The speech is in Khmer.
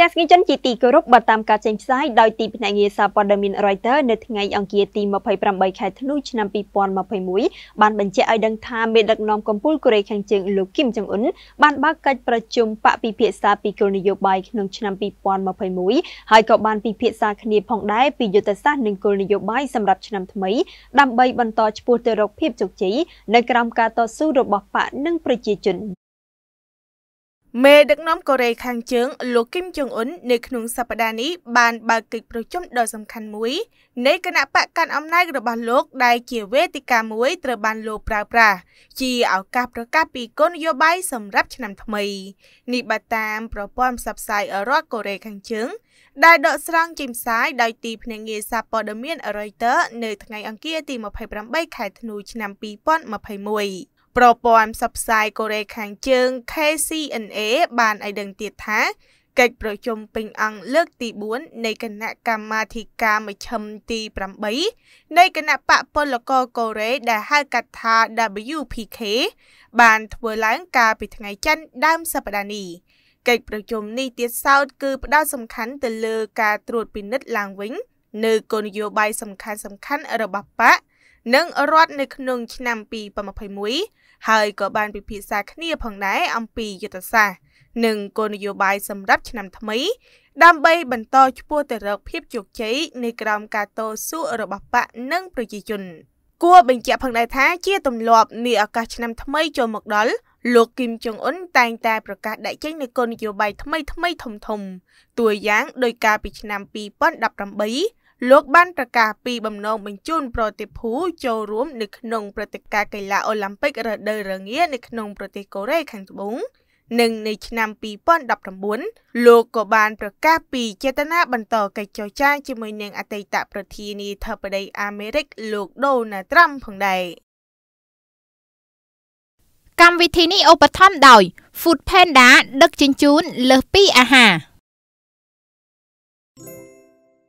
ទស្សនិកជនជាទីគោរពបើតាមការចេញផ្សាយដោយទីភ្នាក់ងារសារព័ត៌មាន Reuters នៅថ្ងៃអង្គារទី28ខែធ្នូឆ្នាំ2021បានបញ្ជាក់ឲ្យដឹងថាមេដឹកនាំកម្ពុជាកូរ៉េខាងជើងលោកគីមចុងអ៊ុនបានបើកកិច្ចប្រជុំបកពិភាក្សាពីគោលនយោបាយក្នុងឆ្នាំ2021ហើយក៏បានពិភាក្សាគ្នាផងដែរពីយុទ្ធសាស្ត្រនិងគោលនយោបាយសម្រាប់ឆ្នាំថ្មីដើម្បីបន្តឈ្មោះទៅរកភាពជោគជ័យនៅក្រោមការតស៊ូរបស់បកនិងប្រជាជនមេដឹកនាំកូរ៉េខាងជើងលោកគីមចុងអ៊ុននៅក្នុងសប្តាហ៍នេះបានបើកកិច្ចប្រជុំដ៏សំខាន់មួយនៃគណៈបកកាន់អំណាចរបស់លោក ដែលជាវេទិកាមួយត្រូវបានលោកប្រើប្រាស់ជាឱកាសប្រកាសពីគោលនយោបាយសម្រាប់ឆ្នាំថ្មីនេះបើតាមប្រព័ន្ធផ្សព្វផ្សាយរដ្ឋកូរ៉េខាងជើងដែលដកស្រង់ចេញផ្សាយដោយទីភ្នាក់ងារសារព័ត៌មាន Reuters នៅថ្ងៃអង្គារទី28ខែធ្នូឆ្នាំ2021ប្រព័ន្ធផ្សព្វផ្សាយកូរ៉េខាងជើង KCNA បានឲ្យដឹងទៀតថាកិច្ចប្រជុំពេញអង្គលើកទី4នៃគណៈកម្មាធិការមជ្ឈិមទី8នៃគណៈបកពលកកូរ៉េដែលហៅកាត់ថា WPK បានធ្វើឡើងកាលពីថ្ងៃច័ន្ទដើមសប្តាហ៍នេះកិច្ចប្រជុំនេះទៀតសោតគឺផ្ដោតសំខាន់ទៅលើការត្រួតពិនិត្យឡើងវិញនៅគោលនយោបាយសំខាន់សំខាន់របស់បកនិងរដ្ឋនៅក្នុង ឆ្នាំ2021ហើយក៏បាន ពិភាក្សាគ្នាផងដែរអំពីយុទ្ធសាស្ត្រនិងគោលនយោបាយសម្រាប់ឆ្នាំថ្មី ដើម្បីបន្តឈ្មោះទៅរក ភាពជោគជ័យនៃក្រមការតស៊ូរបស់បកនិងប្រជាជន គួរបញ្ជាក់ផងដែរថាជាទម្លាប់នៃឱកាសឆ្នាំថ្មីចូលមកដល់លោកគឹមចុងអ៊ុនតែងតែប្រកាសដាក់ចេញនូវគោលនយោបាយថ្មីថ្មីធំធំតួយ៉ាងដោយការពីឆ្នាំ2018លោកបានប្រកាសពីបំណងបញ្ជូនប្រតិភូចូលរួមនៅក្នុងព្រឹត្តិការណ៍កីឡាអូឡ িম্প ិករដូវរងានៅក្នុងប្រទេសកូរ៉េខាងត្បូងនិងនៅឆ្នាំ2019លោកក៏បានប្រកាសពីចេតនាបន្តកិច្ចចរចាជាមួយនឹងអតីតប្រធានាធិបតីអាមេរិក លោកដូណាល់ត្រាំផងដែរកម្មវិធីនេះឧបត្ថម្ភដោយ Food Panda ដឹកជញ្ជូនលើសពីអាហារ